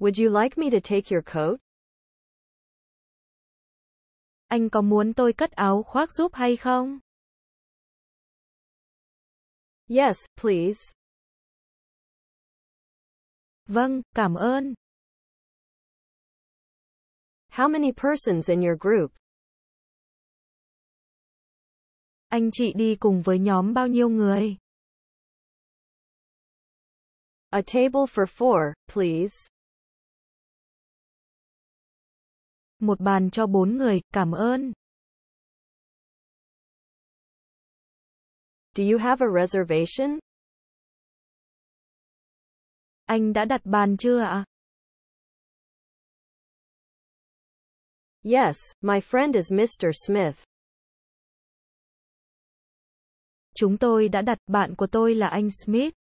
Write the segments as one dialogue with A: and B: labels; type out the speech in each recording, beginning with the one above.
A: Would you like me to take your coat? Anh có muốn tôi cất áo khoác giúp hay không? Yes, please. Vâng, cảm ơn. How many persons in your group? Anh chị đi cùng với nhóm bao nhiêu người? A table for four, please. Một bàn cho bốn người, cảm ơn. Do you have a reservation? Anh đã đặt bàn chưa ạ? À? Yes, my friend is Mr. Smith. Chúng tôi đã đặt bạn của tôi là anh Smith.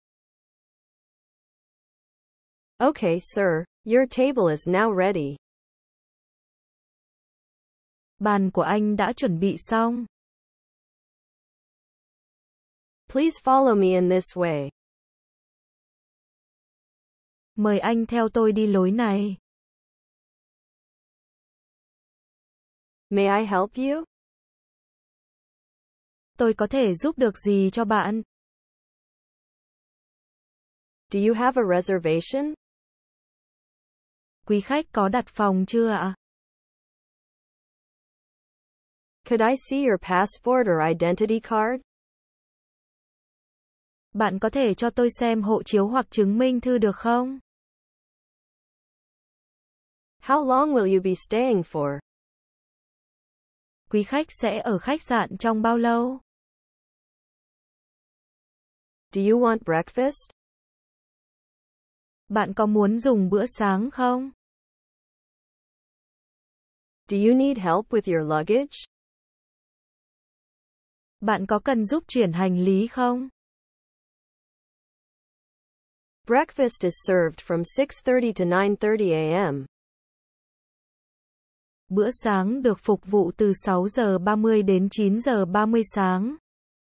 A: Okay, sir. Your table is now ready. Bàn của anh đã chuẩn bị xong. Please follow me in this way. Mời anh theo tôi đi lối này. May I help you? Tôi có thể giúp được gì cho bạn? Do you have a reservation? Quý khách có đặt phòng chưa ạ? Could I see your passport or identity card? Bạn có thể cho tôi xem hộ chiếu hoặc chứng minh thư được không? How long will you be staying for? Quý khách sẽ ở khách sạn trong bao lâu? Do you want breakfast? Bạn có muốn dùng bữa sáng không? Do you need help with your luggage? Bạn có cần giúp chuyển hành lý không? Breakfast is served from 6:30 to 9:30 a.m. Bữa sáng được phục vụ từ 6 giờ 30 đến 9 giờ 30 sáng.